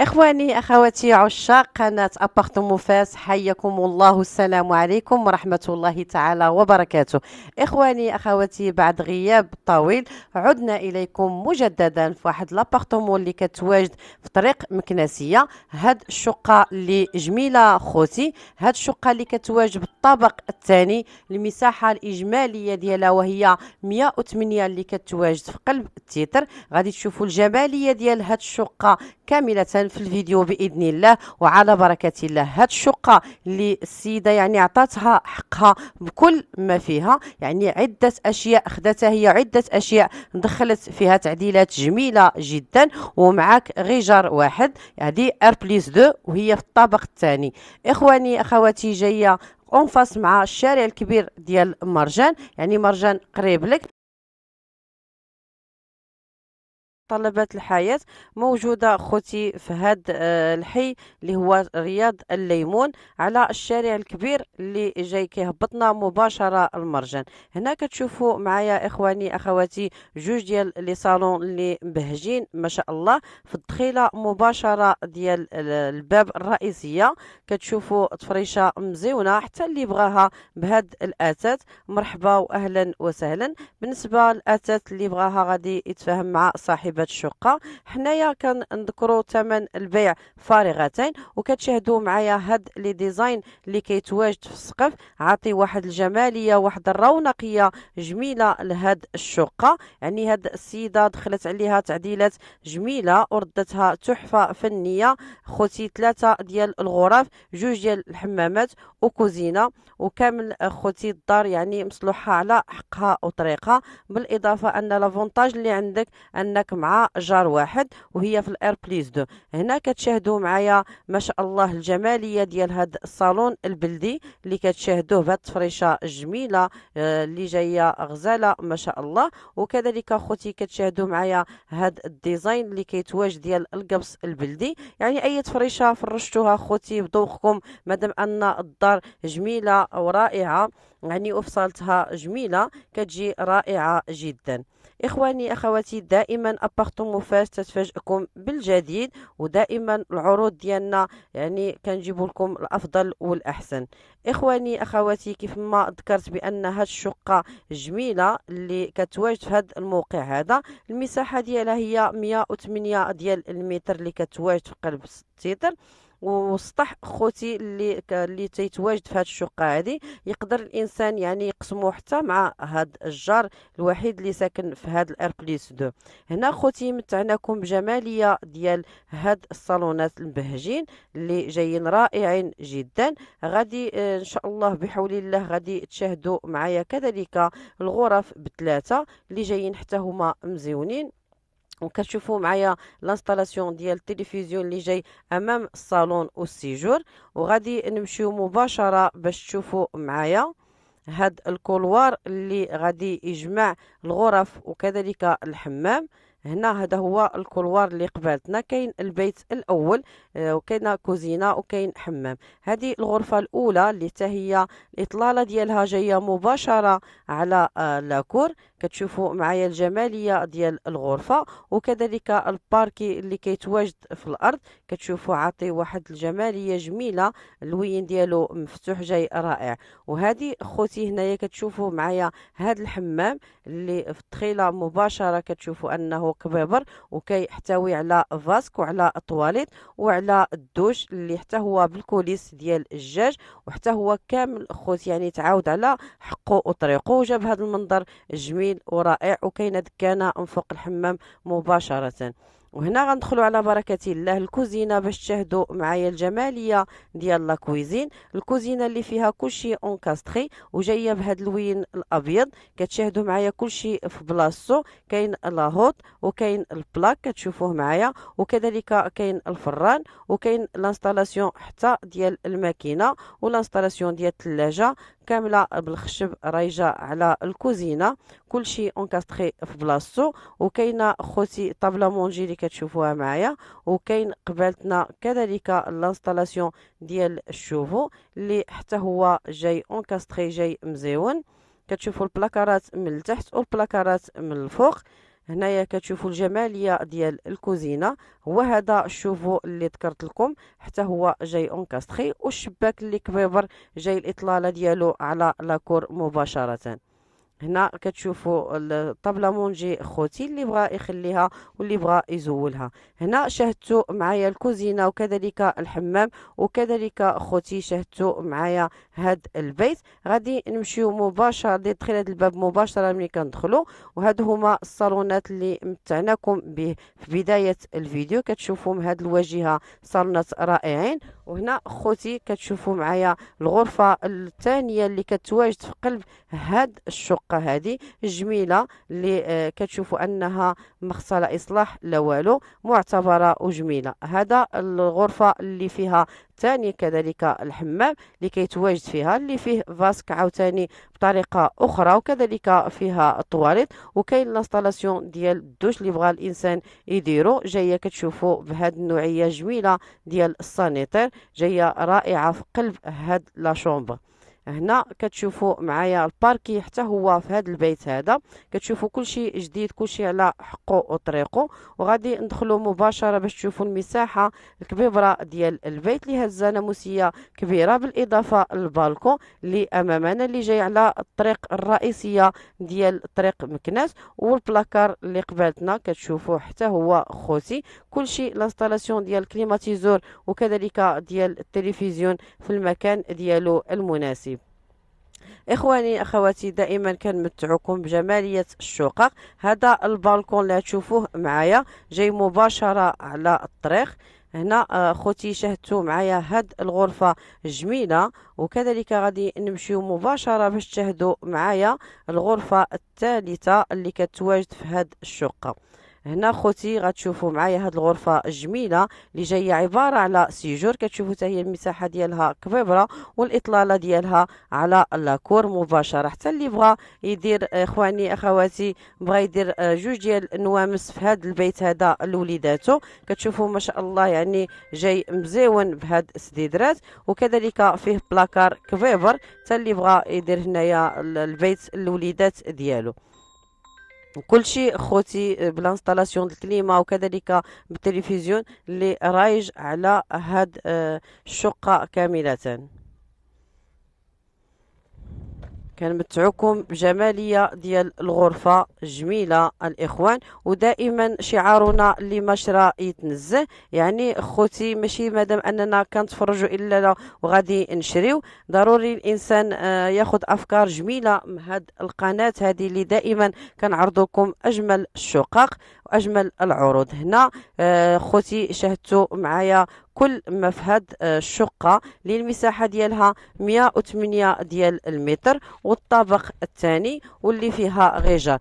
اخواني اخواتي عشاق قناه ابارتمون فاس حياكم الله السلام عليكم ورحمه الله تعالى وبركاته اخواني اخواتي بعد غياب طويل عدنا اليكم مجددا في واحد لابارتمون اللي كتواجد في طريق مكناسيه هاد الشقه اللي جميله خوتي هاد الشقه اللي كتواجد بالطابق الثاني المساحه الاجماليه ديالها وهي 108 اللي كتواجد في قلب التيتر غادي تشوفوا الجماليه ديال هاد الشقه كامله في الفيديو باذن الله وعلى بركه الله هاد الشقه اللي السيده يعني عطاتها حقها بكل ما فيها يعني عده اشياء خداتها هي عده اشياء دخلت فيها تعديلات جميله جدا ومعك غيجر واحد هذه ار بليس دو وهي في الطابق الثاني اخواني اخواتي جايه انفاس مع الشارع الكبير ديال مرجان يعني مرجان قريب لك متطلبات الحياة موجودة خوتي في هذا آه، الحي اللي هو رياض الليمون على الشارع الكبير اللي جاي كيهبطنا مباشرة المرجان هنا كتشوفوا معايا إخواني أخواتي جوج ديال لي صالون اللي مبهجين ما شاء الله في الدخيلة مباشرة ديال الباب الرئيسية كتشوفوا تفريشة مزيونة حتى اللي بغاها بهاد الأتات مرحبا وأهلا وسهلا بالنسبة للأتات اللي بغاها غادي يتفاهم مع صاحب بهذه الشقه حنايا كنذكروا ثمن البيع فارغتين وكتشاهدوا معايا هاد لي ديزاين اللي كيتواجد في السقف عاطي واحد الجماليه واحد الرونقيه جميله لهاد الشقه يعني هاد السيده دخلت عليها تعديلات جميله وردتها تحفه فنيه خوتي ثلاثه ديال الغرف جوج ديال الحمامات وكوزينه وكامل خوتي الدار يعني مصلوحه على حقها وطريقها بالاضافه ان لافونتاج اللي عندك انك مع مع جار واحد وهي في الاير بليز دو هنا كتشاهدوا معايا ما شاء الله الجماليه ديال هذا الصالون البلدي اللي كتشاهدوه بهذه التفريشه الجميله آه، اللي جايه غزاله ما شاء الله وكذلك اخوتي كتشاهدوا معايا هذا الديزاين اللي كيتواج ديال القبص البلدي يعني اي تفريشه فرشتوها اخوتي بذوقكم مادام ان الدار جميله ورائعه يعني وفصالتها جميله كتجي رائعه جدا اخواني اخواتي دائما بارتو موفاز تتفاجئكم بالجديد ودائما العروض ديالنا يعني كنجيبوا لكم الافضل والاحسن اخواني اخواتي كيف ما ذكرت بان هاد الشقه جميله اللي كتواجد في هذا الموقع هذا المساحه ديالها هي 108 ديال المتر اللي كتواجد في قلب التيتر وسطح خوتي اللي اللي تيتواجد في هذه الشقه هذه يقدر الانسان يعني يقسمو حتى مع هذا الجار الوحيد اللي ساكن في هذا الار بليس دو هنا خوتي متعناكم بجماليه ديال هاد الصالونات المبهجين اللي جايين رائعين جدا غادي آه، ان شاء الله بحول الله غادي تشاهدوا معايا كذلك الغرف بثلاثه اللي جايين حتى هما مزيونين وكتشوفوا معايا لانستالاسيون ديال التلفزيون اللي جاي امام الصالون والسيجور وغادي نمشيو مباشره باش تشوفوا معايا هاد الكولوار اللي غادي يجمع الغرف وكذلك الحمام هنا هذا هو الكولوار اللي قبالتنا كاين البيت الاول آه، وكاين كوزينه وكاين حمام هذه الغرفه الاولى اللي حتى هي الاطلاله ديالها جايه مباشره على آه، لاكور كتشوفوا معايا الجماليه ديال الغرفه وكذلك الباركي اللي كيتواجد في الارض كتشوفوا عاطي واحد الجماليه جميله اللوين ديالو مفتوح جاي رائع وهذه خوتي هنايا كتشوفوا معايا هذا الحمام اللي في الدخيله مباشره كتشوفوا انه اسمه كبيبر وكيحتوي على فاسك وعلى طواليت وعلى الدوش اللي حتى هو بالكوليس ديال الجاج وحتى هو كامل خوت يعني تعاود على حقه وطريقه وجاب هذا المنظر جميل ورائع وكاينه دكانه من فوق الحمام مباشره وهنا غندخلوا على بركه الله الكوزينه باش تشاهدوا معايا الجماليه ديال لا كويزين الكوزينه اللي فيها كلشي اونكاستري وجايه بهذا اللوين الابيض كتشاهدوا معايا كلشي في بلاصتو كاين لاهوت وكاين البلاك كتشوفوه معايا وكذلك كاين الفران وكاين لانستالاسيون حتى ديال الماكينه ولانستالاسيون ديال الثلاجه كامله بالخشب رايجه على الكوزينه كلشي اونكاستري في بلاصتو وكاينه خوتي طابله مونجي كتشوفوها معايا وكاين قبالتنا كذلك لانستالاسيون ديال الشوفو اللي حتى هو جاي اونكاستري جاي مزيون كتشوفوا البلاكارات من التحت والبلاكارات من الفوق هنايا كتشوفوا الجماليه ديال الكوزينه هو هذا الشوفو اللي ذكرت لكم حتى هو جاي اونكاستري والشباك اللي كبيبر جاي الاطلاله ديالو على لاكور مباشره هنا كتشوفوا الطابله مونجي خوتي اللي بغى يخليها واللي بغى يزولها هنا شاهدتوا معايا الكوزينه وكذلك الحمام وكذلك خوتي شاهدتوا معايا هاد البيت غادي نمشيو مباشره غادي ندخل هاد الباب مباشره ملي كندخلو وهاد هما الصالونات اللي متعناكم به في بدايه الفيديو كتشوفوا هاد الواجهه صالونات رائعين وهنا خوتي كتشوفوا معايا الغرفه الثانيه اللي كتواجد في قلب هاد الشقه هذه جميله اللي آه، كتشوفوا انها مخصله اصلاح لا والو معتبره وجميله هذا الغرفه اللي فيها الثاني كذلك الحمام اللي كيتواجد فيها اللي فيه فاسك عاوتاني بطريقه اخرى وكذلك فيها الطواليت وكاين لاستالاسيون ديال الدوش اللي بغى الانسان يديرو جايه كتشوفوا بهاد النوعيه جميله ديال السانيتير جايه رائعه في قلب هاد لا شومبر هنا كتشوفوا معايا الباركي حتى هو في هذا البيت هذا كتشوفوا كلشي جديد كلشي على حقه وطريقه وغادي ندخلوا مباشره باش تشوفوا المساحه الكبيره ديال البيت اللي هزانه موسيه كبيره بالاضافه للبالكون اللي امامنا اللي جاي على الطريق الرئيسيه ديال طريق مكناس والبلاكار اللي قبالتنا كتشوفوا حتى هو خوتي كلشي لانستالاسيون ديال الكليماتيزور وكذلك ديال التلفزيون في المكان ديالو المناسب اخواني اخواتي دائما كنمتعكم بجماليه الشقق هذا البالكون اللي تشوفوه معايا جاي مباشره على الطريق هنا آه، خوتي شاهدتوا معايا هاد الغرفة جميلة وكذلك غادي نمشيو مباشرة باش تشاهدوا معايا الغرفة الثالثة اللي كتواجد في هاد الشقة هنا خوتي غتشوفوا معايا هاد الغرفه الجميله اللي جايه عباره على سيجور كتشوفوا حتى هي المساحه ديالها كبيره والاطلاله ديالها على لاكور مباشره حتى اللي بغى يدير اخواني آه، اخواتي بغى يدير آه، جوج ديال النوامس في هاد البيت هذا لوليداتو كتشوفوا ما شاء الله يعني جاي مزيون بهاد السديدرات وكذلك فيه بلاكار كبيبر حتى اللي بغى يدير هنايا البيت لوليدات ديالو شيء خوتي آه، بالانستالاسيون الكليمه وكذلك بالتلفزيون اللي رايج على هاد الشقه آه، كامله كنمتعكم بجماليه ديال الغرفه جميله الاخوان ودائما شعارنا اللي ما شرا يتنزه يعني خوتي ماشي مادام اننا كنتفرجوا الا لا وغادي نشريو ضروري الانسان آه، ياخد افكار جميله من هاد القناه هذه اللي دائما كنعرضوكم اجمل الشقق واجمل العروض هنا آه، خوتي شاهدتوا معايا كل ما في هاد آه، الشقه للمساحة المساحه ديالها 108 ديال المتر والطابق الثاني واللي فيها غيجر